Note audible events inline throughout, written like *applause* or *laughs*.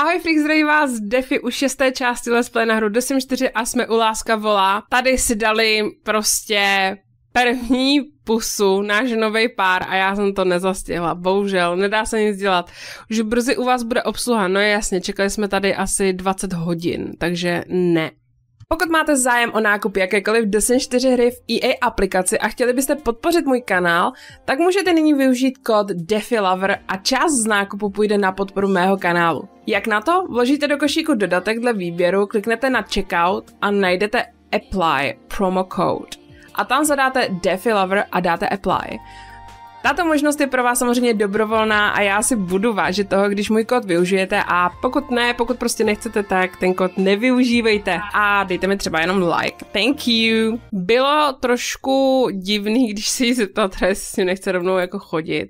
Ahoj Freaks, vás Defi u šesté části Let's Play na hru Do 4 a jsme u Láska volá. Tady si dali prostě první pusu, náš nový pár a já jsem to nezastihla, bohužel, nedá se nic dělat. Už brzy u vás bude obsluha, no jasně, čekali jsme tady asi 20 hodin, takže ne. Pokud máte zájem o nákup jakékoliv Destiny 4 hry v EA aplikaci a chtěli byste podpořit můj kanál, tak můžete nyní využít kód DefiLover a část z nákupu půjde na podporu mého kanálu. Jak na to? Vložíte do košíku dodatek dle výběru, kliknete na checkout a najdete apply promo code. A tam zadáte DefiLover a dáte apply. Tato možnost je pro vás samozřejmě dobrovolná a já si budu vážit toho, když můj kód využijete a pokud ne, pokud prostě nechcete, tak ten kód nevyužívejte a dejte mi třeba jenom like. Thank you. Bylo trošku divný, *laughs* když si ji zeptal, jestli nechce rovnou jako chodit.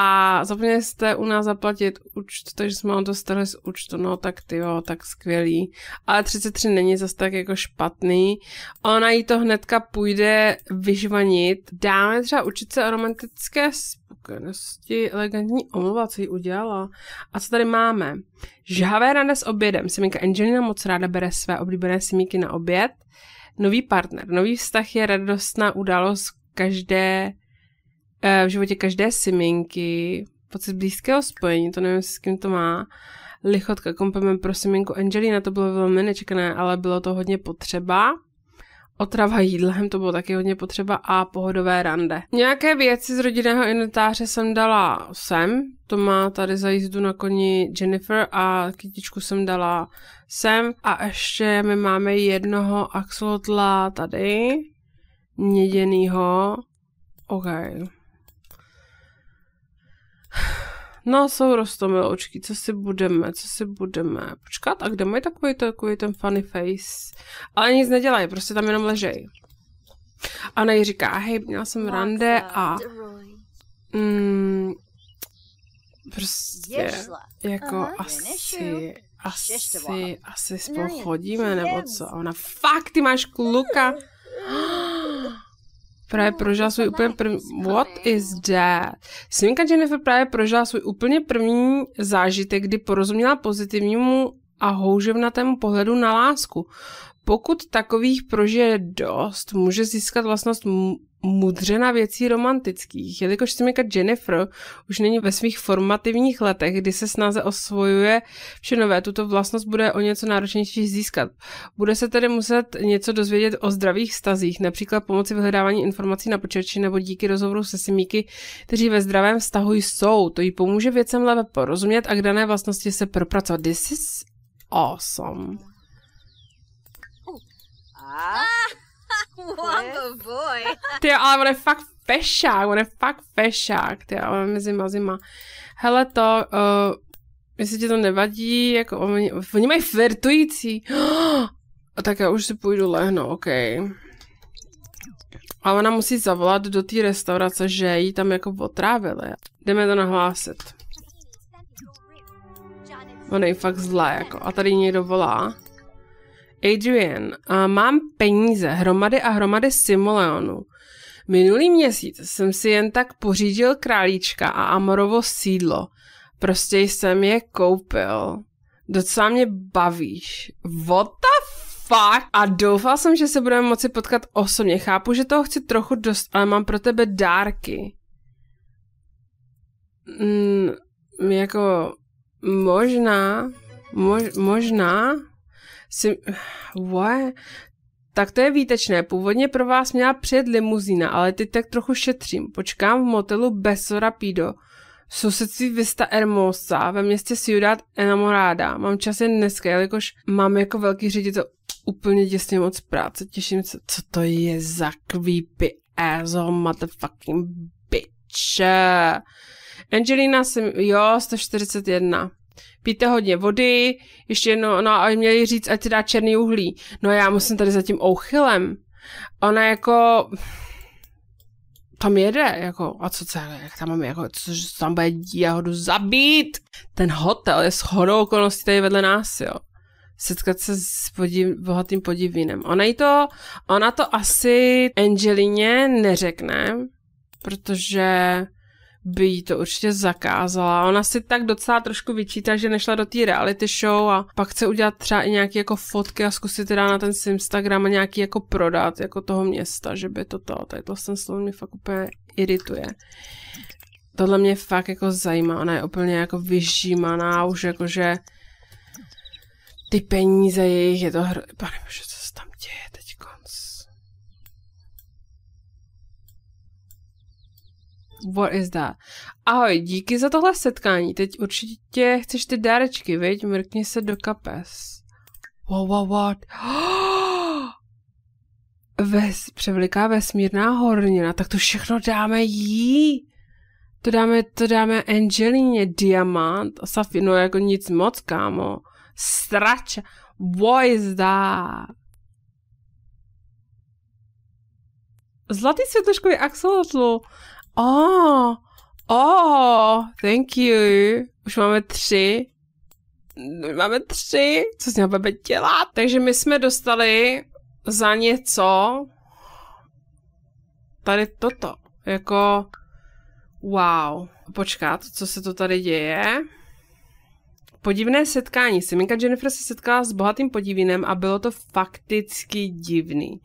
A zapomněli jste u nás zaplatit účt, takže jsme ho dostali z účtu, no tak ty jo, tak skvělý. Ale 33 není zas tak jako špatný. Ona jí to hnedka půjde vyžvanit. Dáme třeba učit se o romantické spokojenosti, elegantní omluva, co jí udělala. A co tady máme? Žhavé rande s obědem. Semínka Angelina moc ráda bere své oblíbené semíky na oběd. Nový partner. Nový vztah je radostná událost každé Eh, v životě každé siminky, pocit blízkého spojení, to nevím, s kým to má, lichotka, komplement pro siminku Angelina, to bylo velmi nečekané, ale bylo to hodně potřeba. Otrava jídlem, to bylo taky hodně potřeba a pohodové rande. Nějaké věci z rodinného inventáře jsem dala sem, to má tady za jízdu na koni Jennifer a kytičku jsem dala sem a ještě my máme jednoho axolotla tady, měděnýho, okay. No, jsou rostomiloučky, co si budeme, co si budeme. Počkat, a kde mají takový, takový ten funny face? Ale nic nedělají, prostě tam jenom ležej. A ona jí říká, hej, měla jsem rande a... Mm, prostě, jako asi, asi, asi no spolu chodíme, nebo co? A ona, fakt, ty máš kluka! *gasps* *gasps* *gasps* právě no, prožila svůj úplně první... What is that? Svinka Jennifer právě prožila svůj úplně první zážitek, kdy porozuměla pozitivnímu a houževnatému pohledu na lásku. Pokud takových prožije dost, může získat vlastnost na věcí romantických, jelikož si Simika Jennifer už není ve svých formativních letech, kdy se snáze osvojuje vše nové, tuto vlastnost bude o něco náročnější získat. Bude se tedy muset něco dozvědět o zdravých stazích, například pomocí vyhledávání informací na počítači nebo díky rozhovoru se Simíky, kteří ve zdravém vztahu jsou. To jí pomůže věcem lépe porozumět a k dané vlastnosti se propracovat. This is awesome. Ah, boy. *laughs* *laughs* Ty ale on je fakt fešák, on je fakt fešák, ty ale mezi zima, zima. Hele to, uh, jestli ti to nevadí, jako oni, oni mají flirtující. Oh, *gasps* tak já už si půjdu lehnout, ok. A ona musí zavolat do té restaurace, že ji tam jako otrávili. Jdeme to nahlásit. On je fakt zlá, jako. A tady někdo volá. Adrian, a mám peníze, hromady a hromady simoleonů. Minulý měsíc jsem si jen tak pořídil králíčka a amorovo sídlo. Prostě jsem je koupil. Docela mě bavíš. What the fuck? A doufal jsem, že se budeme moci potkat osobně. Chápu, že toho chci trochu dost, ale mám pro tebe dárky. Mm, jako možná, mož, možná, si... What? Tak to je výtečné. Původně pro vás měla přijet limuzína, ale teď tak trochu šetřím. Počkám v motelu bez Rapido. Sousedství Vista Hermosa ve městě Ciudad Enamorada. Mám čas jen dneska, jelikož mám jako velký ředitel úplně těsně moc práce. Těším se, co to je za creepy asshole motherfucking bitch. Angelina, jsem, jo, 141 píte hodně vody, ještě no, no a měli říct, ať se dá černý uhlí. No já musím tady za tím ouchylem. Ona jako tam jede, jako, a co celé, jak tam mám, jako, co, tam bude jdu zabít. Ten hotel je shodou okolností tady vedle nás, jo. Setkat se s podiv, bohatým podivínem. Ona jí to, ona to asi Angelině neřekne, protože by jí to určitě zakázala. Ona si tak docela trošku vyčítá, že nešla do té reality show a pak chce udělat třeba i nějaké jako fotky a zkusit teda na ten Instagram a nějaký jako prodat jako toho města, že by to to, tady to jsem slovo mě fakt úplně irituje. Tohle mě fakt jako zajímá, ona je úplně jako vyžímaná, už jakože ty peníze jejich, je to hro... Pane co What is that? Ahoj, díky za tohle setkání. Teď určitě chceš ty dárečky, viď? Mrkni se do kapes. What, what, what? *gasps* Ves, převliká vesmírná hornina, tak to všechno dáme jí. To dáme, to dáme Angelině, diamant safi, no jako nic moc, kámo. Strač, What is that? Zlatý světoškový axolotl. Oh, oh, thank you. Už máme tři. Máme tři. Co s ním bude dělat? Takže my jsme dostali za něco tady toto. Jako wow. Počkat, co se to tady děje? Podivné setkání. Seminka Jennifer se setkala s bohatým podivinem a bylo to fakticky divný.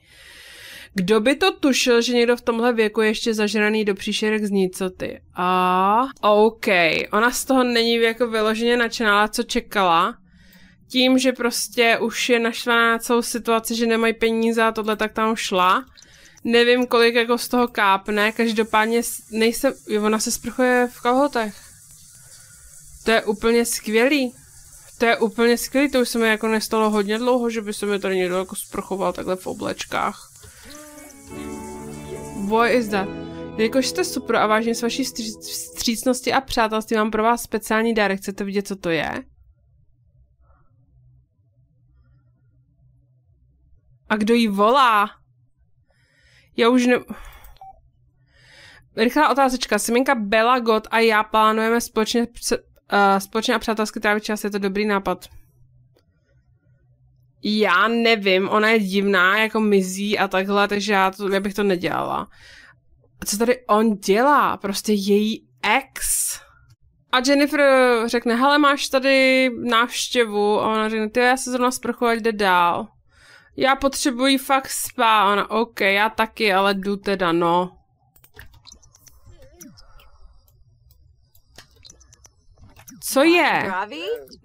Kdo by to tušil, že někdo v tomhle věku je ještě zažraný do příšerek z nicoty? A... OK, ona z toho není jako vyloženě načená, co čekala. Tím, že prostě už je našla na celou situaci, že nemají peníze a tohle, tak tam šla. Nevím, kolik jako z toho kápne, každopádně nejsem... Jo, ona se sprchuje v kalhotech. To je úplně skvělý. To je úplně skvělý, to už se mi jako nestalo hodně dlouho, že by se mi tady někdo jako sprchoval takhle v oblečkách. Voje izda. Jakož jste super a vážně s vaší vstřícnosti a přátelství mám pro vás speciální dárek. Chcete vidět, co to je? A kdo jí volá? Já už ne... Rychlá otázečka. Seminka Bela, God a já plánujeme společně, uh, společně a přátelsky trávit čas. Je to dobrý nápad. Já nevím, ona je divná, jako mizí a takhle, takže já, to, já bych to nedělala. Co tady on dělá? Prostě její ex. A Jennifer řekne, hele, máš tady návštěvu. A ona řekne, ty já se zrovna sprchu, ať jde dál. Já potřebuji fakt spát. A ona, OK, já taky, ale jdu teda, no. Co je?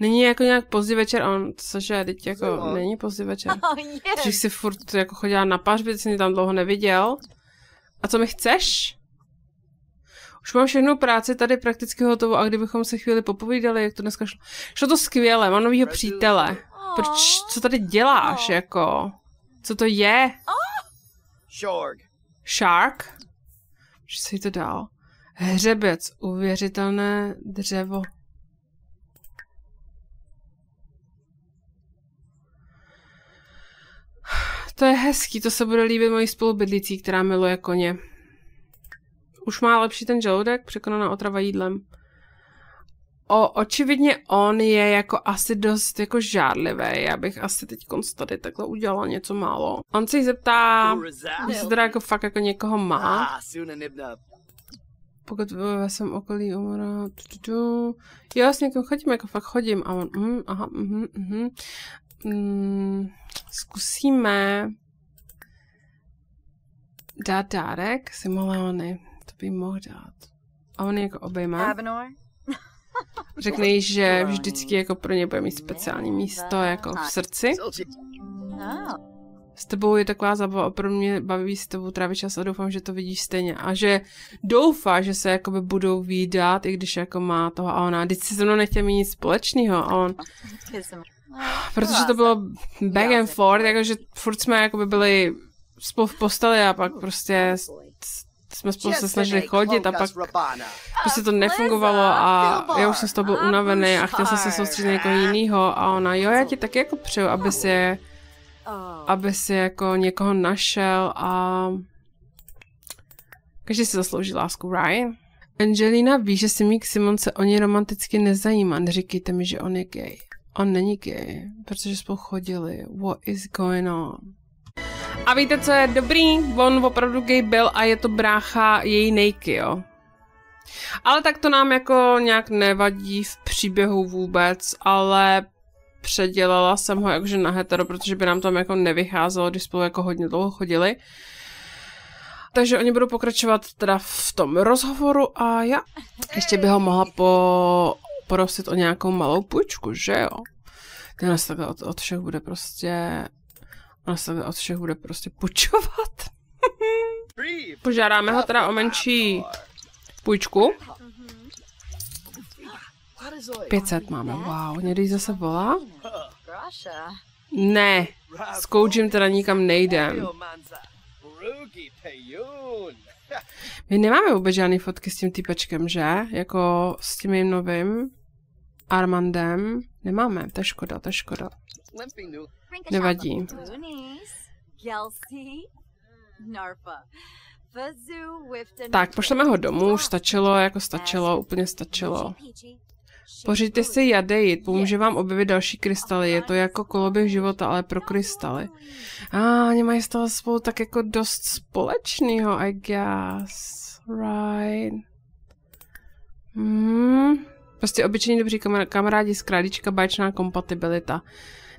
Není jako nějak pozdě večer, on, cože, teď jako, Co? není pozdě večer. Oh, yes. Že jsi furt jako chodila na pařby, protože jsi mě tam dlouho neviděl. A co mi chceš? Už mám všechnu práci tady prakticky hotovou a kdybychom se chvíli popovídali, jak to dneska šlo. Šlo to skvěle, mám novýho přítele. Proč, co tady děláš, jako? Co to je? Shark. Shark? Že si to dal. Hřebec, uvěřitelné dřevo. To je hezký, to se bude líbit mojí spolubydlící, která miluje koně. Už má lepší ten žaludek, překonaná otrava jídlem. O, očividně on je jako asi dost jako žádlivý. Já bych asi teď tady takhle udělala něco málo. On se jí zeptá, jestli teda jako fakt jako někoho má. Pokud eh, ve svém okolí umrá. Jo, s někým chodím, jako fakt chodím. A on, mm, aha, mhm, mhm. Mm, mm, mm. mm. Zkusíme dát dárek Simoleony. To by mohl dát. A on jako obejma. Řekne jí, že *laughs* vždycky jako pro ně bude mít speciální místo jako v srdci. No. S tebou je taková zábava, opravdu mě baví s tebou trávit čas a doufám, že to vidíš stejně. A že doufá, že se jakoby budou výdat, i když jako má toho a ona, Vždyť si se mnou nechtěl mít nic společného a on... Ah, Protože to bylo back and forth, jakože furt jsme jakoby byli spolu v posteli a pak prostě jsme spolu se snažili chodit a pak prostě to nefungovalo a já už jsem z toho byl unavený a chtěl jsem se soustředit někoho jiného a ona, jo, já ti taky jako přeju, aby si, oh. aby si jako někoho našel a každý si zaslouží lásku, right? Angelina ví, že si k Simonce o něj romanticky nezajímá, neříkejte mi, že on je gay. On není gay, protože spolu chodili. What is going on? A víte, co je dobrý? On opravdu gay byl a je to brácha její nejky, jo. Ale tak to nám jako nějak nevadí v příběhu vůbec, ale předělala jsem ho jakože na hetero, protože by nám tam jako nevycházelo, když spolu jako hodně dlouho chodili. Takže oni budou pokračovat teda v tom rozhovoru a já ještě by ho mohla po prosit o nějakou malou půjčku, že jo? Tenhle se takhle od, od všech bude prostě... Ona se takhle od všech bude prostě půjčovat. *laughs* Požádáme ho teda o menší půjčku. 500 máme, wow. Někdy zase volá? Ne, s koučem teda nikam nejdem. My nemáme vůbec žádný fotky s tím typečkem, že? Jako s tím jim novým Armandem. Nemáme, to je škoda, to je škoda. Nevadí. Tak, pošleme ho domů, stačilo, jako stačilo, úplně stačilo. Pořiďte si jadejit, pomůže vám objevit další krystaly. Je to jako koloběh života, ale pro krystaly. A ah, oni mají z toho spolu tak jako dost společného, I guess. Right. Hmm. Prostě obyčejní dobří kamarádi z báčná kompatibilita.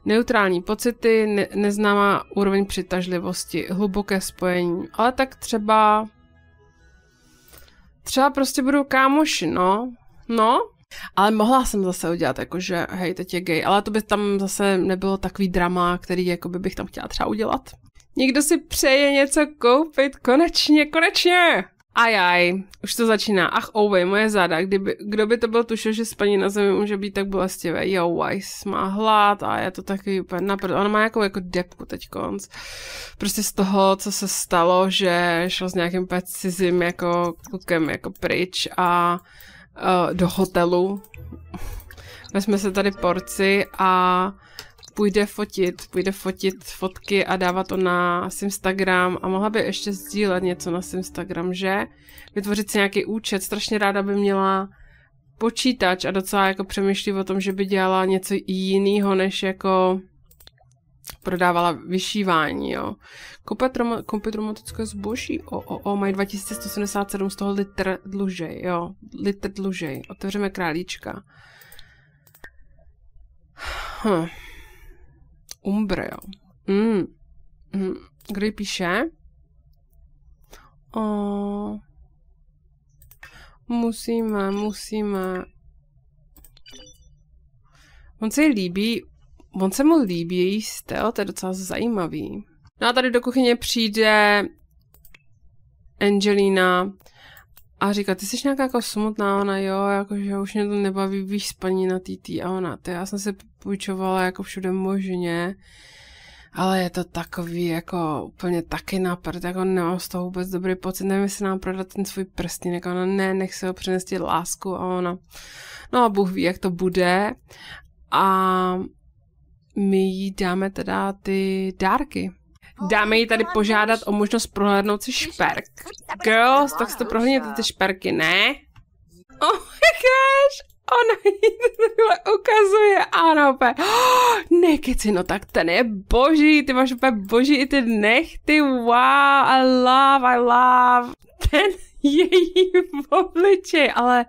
Neutrální pocity, ne- neznámá úroveň přitažlivosti, hluboké spojení. Ale tak třeba... Třeba prostě budou kámoši, no. No, ale mohla jsem zase udělat, jakože hej, teď je gay, ale to by tam zase nebylo takový drama, který jakoby bych tam chtěla třeba udělat. Někdo si přeje něco koupit, konečně, konečně! Ajaj, už to začíná. Ach, ovej, moje záda. Kdyby, kdo by to byl tušil, že spaní na zemi může být tak bolestivé. Jo, Weiss má hlad a je to taky úplně naprd. Ona má jako jako depku teď konc. Prostě z toho, co se stalo, že šel s nějakým pecizím jako klukem jako pryč a Eh, do hotelu, vezme se tady porci a půjde fotit, půjde fotit fotky a dávat to na Instagram a mohla by ještě sdílet něco na Instagram, že? Vytvořit si nějaký účet, strašně ráda by měla počítač a docela jako přemýšlí o tom, že by dělala něco jiného, než jako prodávala vyšívání, jo. Koupit, rom, zboží, o, o, o, mají 2177 z toho litr dlužej, jo. Litr dlužej. Otevřeme králíčka. Hm. Umbre, jo. Mm. Mm. ji píše? O... Musíme, musíme. On se líbí On se mu líbí její styl, to je docela zajímavý. No a tady do kuchyně přijde Angelina a říká, ty jsi nějaká jako smutná, ona jo, jakože už mě to nebaví, víš, spaní na TT a ona, ty já jsem se půjčovala jako všude možně, ale je to takový jako úplně taky na prd, jako nemám z toho vůbec dobrý pocit, nevím, jestli nám prodat ten svůj prstínek, a ona ne, nech se ho přinést lásku a ona, no a Bůh ví, jak to bude a my jí dáme teda ty dárky. Oh dáme jí tady požádat o možnost prohlédnout si šperk. Girls, tak si to prohlédněte ty šperky, ne? Oh my gosh! Ona jí to takhle ukazuje. Ano, pe. Oh, nekeci, no tak ten je boží. Ty máš úplně boží i ty nechty. Wow, I love, I love. Ten její *laughs* obličej, ale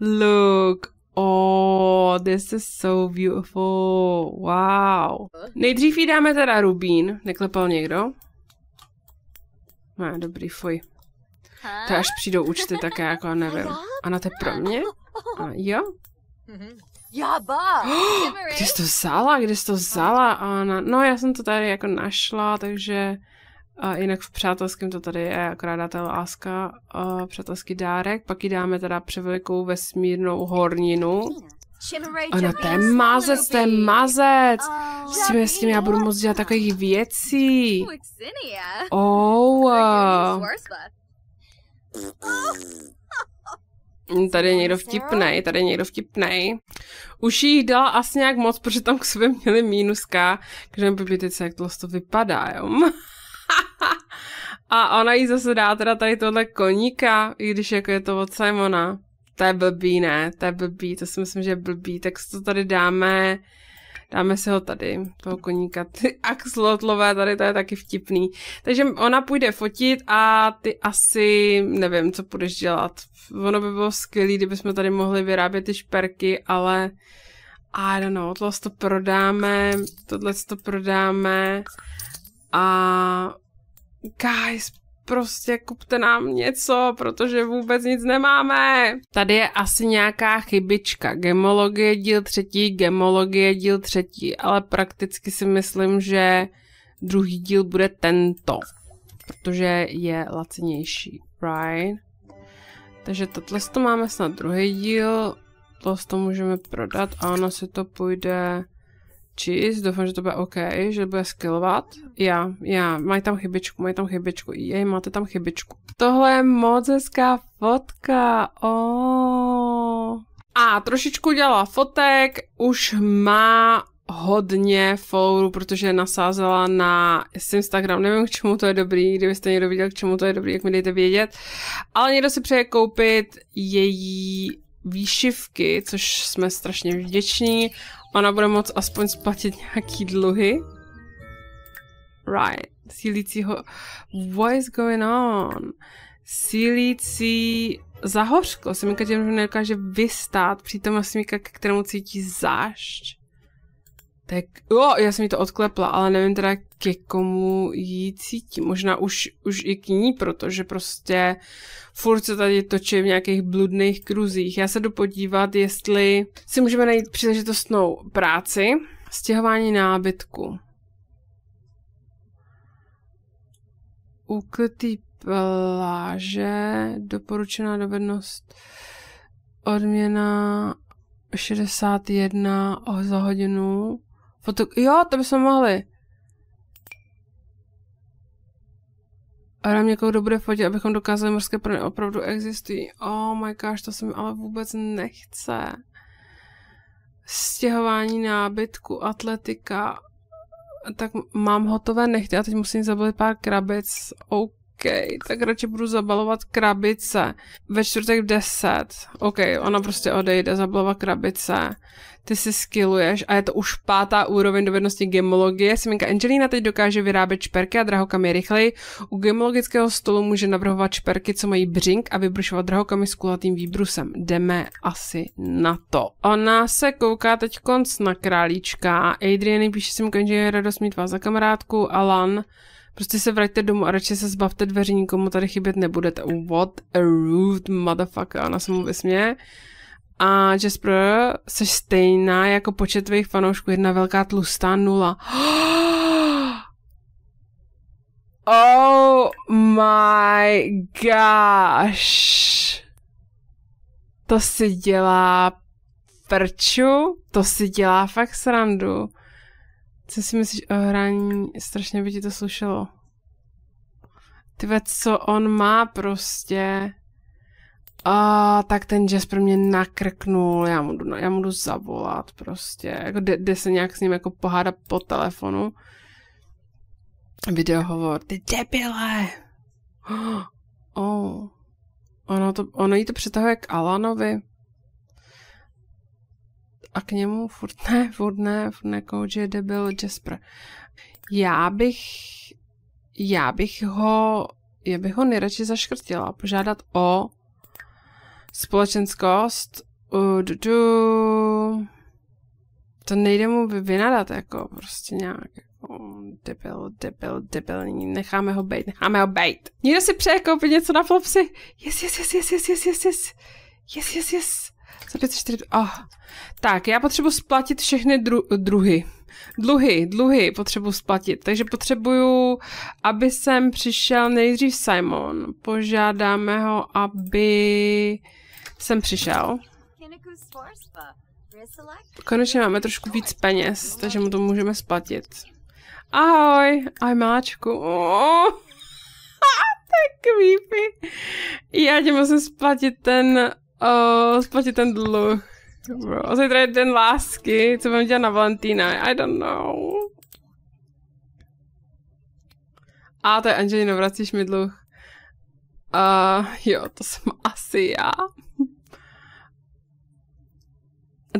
look, Oh, this is so beautiful. Wow. Nejdřív jí dáme teda rubín. Neklepal někdo? Má, no, dobrý, fuj. To až přijdou účty, tak já jako nevím. Ano, to je pro mě? A, jo? Jaba! Kde jsi to vzala? Kde jsi to vzala? Ana? No, já jsem to tady jako našla, takže... A jinak v přátelském to tady je, akorát dáte láska, a přátelský dárek, pak ji dáme teda převelikou vesmírnou horninu. Ano, na je mazec, to je mazec. S tím, s tím já budu moc dělat takových věcí. Oh. Hm, tady je někdo vtipnej, tady je někdo vtipnej. Už jí dala asi nějak moc, protože tam k sobě měli mínuska. Když mi pipitice, jak to vypadá, jo? A ona jí zase dá teda tady tohle koníka, i když jako je to od Simona. To je blbý, ne? To je blbý, to si myslím, že je blbý. Tak si to tady dáme, dáme si ho tady, toho koníka. *laughs* Ty axlotlové, tady to je taky vtipný. Takže ona půjde fotit a ty asi, nevím, co půjdeš dělat. Ono by bylo skvělé, kdybychom tady mohli vyrábět ty šperky, ale I don't know, tohle to prodáme, tohle to prodáme a guys, prostě kupte nám něco, protože vůbec nic nemáme. Tady je asi nějaká chybička. Gemologie díl třetí, gemologie díl třetí, ale prakticky si myslím, že druhý díl bude tento, protože je lacinější, right? Takže tohle to máme snad druhý díl, tohle to můžeme prodat a ono si to půjde číst, doufám, že to bude OK, že bude skillovat. Já, já, mají tam chybičku, mají tam chybičku, jej, máte tam chybičku. Tohle je moc hezká fotka, oh. A trošičku dělala fotek, už má hodně followerů, protože nasázela na Instagram. Nevím, k čemu to je dobrý, kdybyste někdo viděl, k čemu to je dobrý, jak mi dejte vědět. Ale někdo si přeje koupit její výšivky, což jsme strašně vděční. Ona bude moct aspoň splatit nějaký dluhy. Right. Sílícího... What is going on? Sílící zahořklo. Semika těm nedokáže vystát přítomnost semíka, k kterému cítí zášť. Tak jo, já jsem mi to odklepla, ale nevím teda, ke komu jí cítím. Možná už, už i k ní, protože prostě furt se tady točí v nějakých bludných kruzích. Já se jdu podívat, jestli si můžeme najít příležitostnou práci, stěhování nábytku. Ukrytý pláže, doporučená dovednost, odměna 61 za hodinu. Foto... Jo, to bychom mohli. A dám někoho, kdo bude fotit, abychom dokázali, mořské prvny opravdu existují. Oh my gosh, to se mi ale vůbec nechce. Stěhování nábytku, atletika. Tak mám hotové nechty a teď musím zabalit pár krabic. OK velký, tak radši budu zabalovat krabice. Ve čtvrtek v 10. OK, ona prostě odejde, zabalovat krabice. Ty si skilluješ a je to už pátá úroveň dovednosti gemologie. Seminka Angelina teď dokáže vyrábět šperky a drahokamy rychleji. U gemologického stolu může navrhovat šperky, co mají břink a vybrušovat drahokamy s kulatým výbrusem. Jdeme asi na to. Ona se kouká teď konc na králíčka. Adriany píše Seminka Angelina radost mít vás za kamarádku. Alan Prostě se vraťte domů a radši se zbavte dveří, nikomu tady chybět nebudete. What a rude motherfucker, ona se mu vysměje. A Jasper, jsi stejná jako počet tvých fanoušků, jedna velká tlustá nula. *gasps* Oh my gosh. To si dělá prču, to si dělá fakt srandu. Co si myslíš o hraní? Strašně by ti to slušelo. Ty ve, co on má prostě. A tak ten jazz pro mě nakrknul, já mu, jdu, já mu jdu zavolat prostě. Jako jde, jde se nějak s ním jako pohádat po telefonu. Videohovor, ty debile! *gasps* Oh. Ono, to, ono jí to přitahuje k Alanovi a k němu furt ne, furt ne, furt ne coach je debil Jasper. Já bych, já bych ho, já bych ho nejradši zaškrtila, požádat o společenskost, uh, du, du. to nejde mu vynadat, jako prostě nějak, jako debil, debil, debilní, necháme ho bejt, necháme ho bejt. Někdo si přeje koupit něco na flopsy? yes, Yes, yes, yes, yes, yes, yes, yes, yes, yes, yes, yes. Za 504... Oh. Tak, já potřebuji splatit všechny dru, druhy. Dluhy, dluhy potřebuji splatit. Takže potřebuju, aby sem přišel nejdřív Simon. Požádáme ho, aby sem přišel. Konečně máme trošku víc peněz, takže mu to můžeme splatit. Ahoj, ahoj máčku. Oh, *laughs* tak creepy. Já tě musím splatit ten Oh, splatit ten dluh. Bro, zítra je den lásky, co budeme dělat na Valentína, I don't know. A to je Angelina, vracíš mi dluh. Uh, jo, to jsem *laughs* asi já.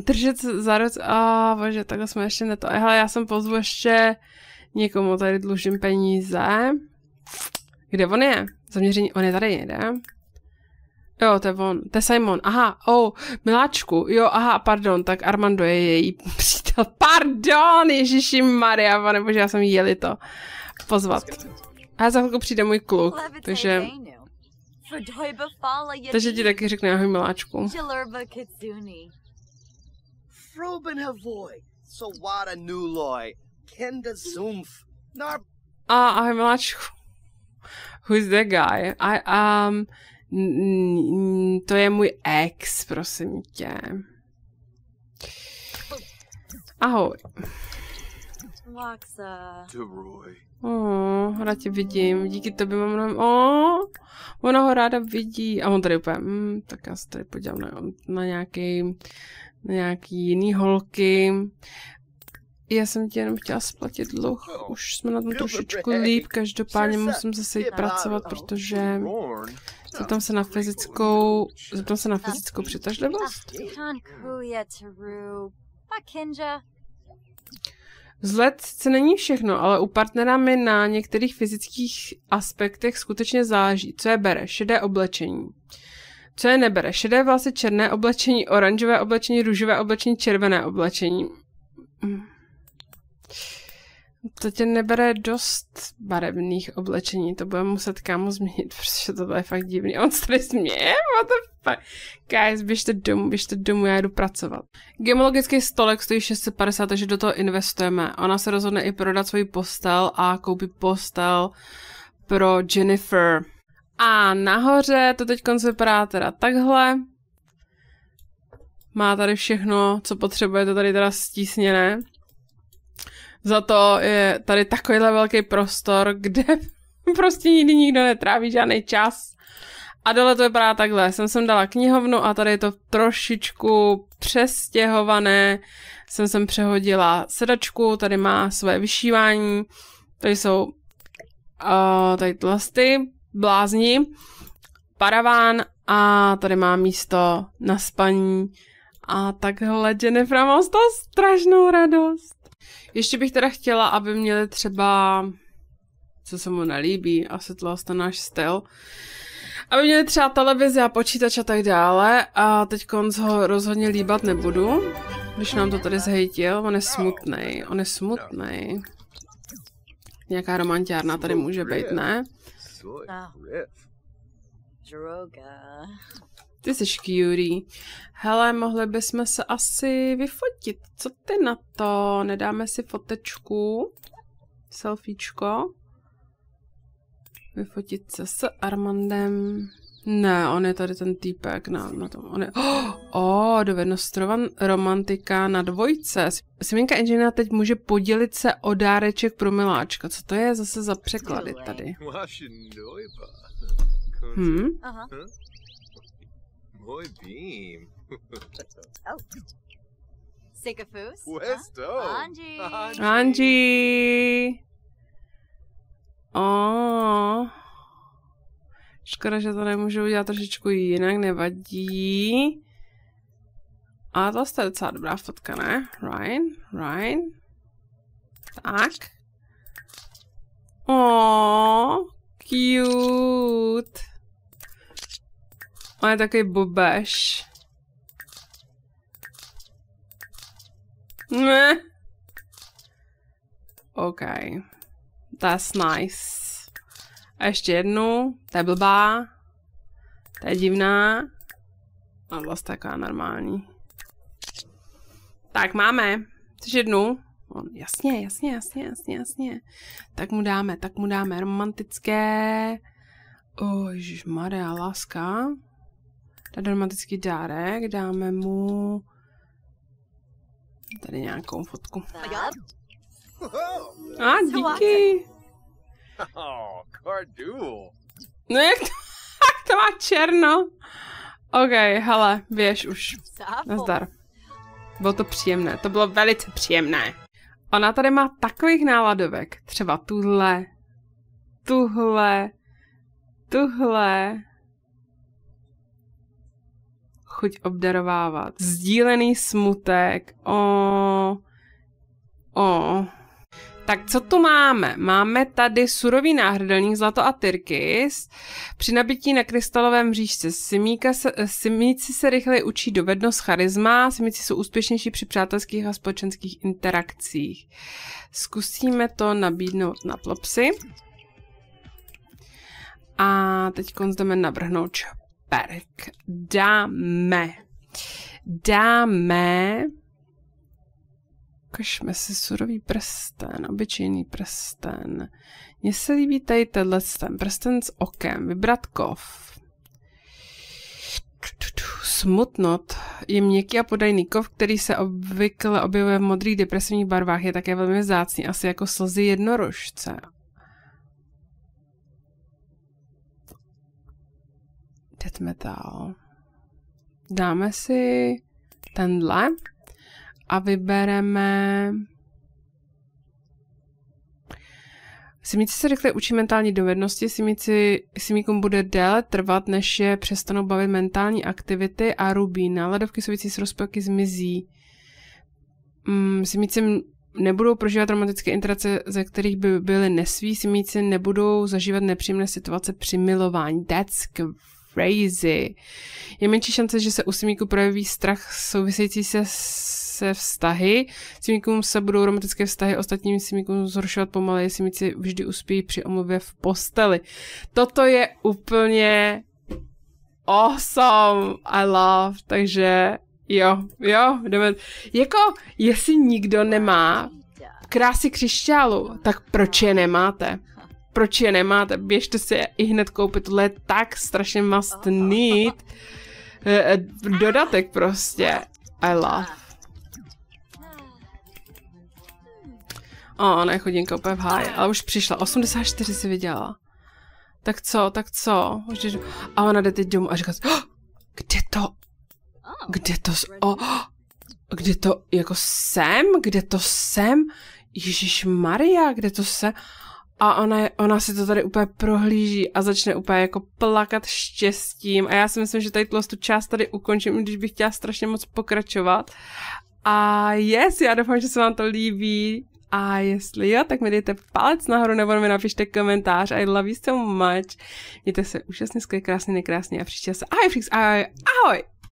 Držet za roc, a oh, bože, takhle jsme ještě neto. E, hele, já jsem pozvu ještě někomu, tady dlužím peníze. Kde on je? Zaměření, on je tady, jde. Jo, to je on, to je Simon. Aha, oh, miláčku, jo, aha, pardon, tak Armando je její *laughs* přítel. Pardon, Ježíši Maria, pane bože, já jsem jeli to pozvat. A za chvilku přijde můj kluk, takže... Takže ti taky řekne ahoj miláčku. A ahoj miláčku. Who's that guy? I, um, to je můj ex, prosím tě. Ahoj. Moxa. Oh, rád tě vidím, díky tobě mám mnohem... Oh, ona ho ráda vidí. A on tady úplně, mm, tak já se tady podívám na, na nějaký, na nějaký jiný holky. Já jsem ti jenom chtěla splatit dluh, už jsme na tom trošičku líp, každopádně musím zase jít pracovat, protože... Zeptám se na fyzickou, zeptám se na fyzickou přitažlivost? Vzhled se není všechno, ale u partnera mi na některých fyzických aspektech skutečně záleží. Co je bere? Šedé oblečení. Co je nebere? Šedé vlasy, černé oblečení, oranžové oblečení, růžové oblečení, červené oblečení. To tě nebere dost barevných oblečení, to budeme muset kámo změnit, *laughs* protože to je fakt divný. On se tady směje, what the fuck. Guys, běžte domů, běžte domů, já jdu pracovat. Gemologický stolek stojí 650, takže do toho investujeme. Ona se rozhodne i prodat svůj postel a koupí postel pro Jennifer. A nahoře to teď vypadá teda takhle. Má tady všechno, co potřebuje, to tady teda stísněné za to je tady takovýhle velký prostor, kde *laughs* prostě nikdy nikdo netráví žádný čas. A dole to vypadá takhle. Jsem sem dala knihovnu a tady je to trošičku přestěhované. Jsem sem přehodila sedačku, tady má své vyšívání. Tady jsou uh, tady tlasty, blázni, paraván a tady má místo na spaní. A takhle Jennifer mám z toho strašnou radost. Ještě bych teda chtěla, aby měli třeba, co se mu nelíbí, asi to vlastně náš styl, aby měli třeba televizi a počítač a tak dále a teď konc ho rozhodně líbat nebudu, když nám to tady zhejtil, on je smutný, on je smutný. Nějaká romantiárna tady může být, ne? Ah. Ty jsi cutie. Hele, mohli bychom se asi vyfotit. Co ty na to? Nedáme si fotečku? Selfiečko? Vyfotit se s Armandem. Ne, on je tady ten týpek na, na tom. On je... *gasps* Oh, dovednost romantika na dvojce. Siminka Angelina teď může podělit se o dáreček pro miláčka. Co to je zase za překlady tady? Hm? hm? Muy beam. oh. Sigafoos. Puesto. Huh? Angie. Angie. Oh. Škoda, že to nemůžu udělat trošičku jinak, nevadí. A to je docela dobrá fotka, ne? Ryan, Ryan. Tak. Oh, cute. On je takový bobeš. Ne. OK. That's nice. A ještě jednu. Ta je blbá. Ta je divná. A vlastně taková normální. Tak máme. Chceš jednu? On, jasně, jasně, jasně, jasně, jasně. Tak mu dáme, tak mu dáme romantické. Oh, Maria láska na dramatický dárek dáme mu tady nějakou fotku. A ah, díky. *laughs* Oh, No jak to, *laughs* jak to má černo? OK, hele, věš už. Nazdar. Bylo to příjemné, to bylo velice příjemné. Ona tady má takových náladovek, třeba tuhle, tuhle, tuhle, chuť obdarovávat. Sdílený smutek, o, o. Tak co tu máme? Máme tady surový náhrdelník zlato a tyrkis. Při nabití na krystalovém mřížce simíka se, eh, simíci se rychleji učí dovednost charisma, simíci jsou úspěšnější při přátelských a společenských interakcích. Zkusíme to nabídnout na plopsy. A teď jdeme navrhnout Berg. Dáme. Dáme. Ukažme si surový prsten, obyčejný prsten. Mně se líbí tady tenhle ten prsten s okem, vybrat kov. Smutnot je měkký a podajný kov, který se obvykle objevuje v modrých depresivních barvách. Je také velmi vzácný, asi jako slzy jednorožce. death metal. Dáme si tenhle a vybereme Simíci se rychle učí mentální dovednosti, Simíci, simíkům bude déle trvat, než je přestanou bavit mentální aktivity a rubí. Náladovky souvisí s rozpěky zmizí. Mm, simíci nebudou prožívat romantické interace, ze kterých by byly nesví. Simíci nebudou zažívat nepříjemné situace při milování. That's crazy. Je menší šance, že se u simíku projeví strach související se se vztahy. Simíkům se budou romantické vztahy ostatním simíkům zhoršovat pomaleji. Simíci vždy uspějí při omluvě v posteli. Toto je úplně awesome, I love, takže jo, jo, jdeme. Jako, jestli nikdo nemá krásy křišťálu, tak proč je nemáte? proč je nemáte, běžte si je i hned koupit, tohle je tak strašně must need. Eh, eh, dodatek prostě. I love. O, je chodinka úplně v háji, ale už přišla, 84 si viděla. Tak co, tak co? A ona jde teď domů a říká, oh, kde to, kde to, oh, kde to, jako jsem, kde to jsem? Ježíš Maria, kde to jsem? a ona, ona si to tady úplně prohlíží a začne úplně jako plakat štěstím a já si myslím, že tady tu část tady ukončím, když bych chtěla strašně moc pokračovat. A yes, já doufám, že se vám to líbí. A jestli jo, tak mi dejte palec nahoru nebo mi napište komentář. I love you so much. Mějte se úžasně, skvěle, krásně, nekrásně a příště se. Ahoj, Freaks, ahoj, ahoj!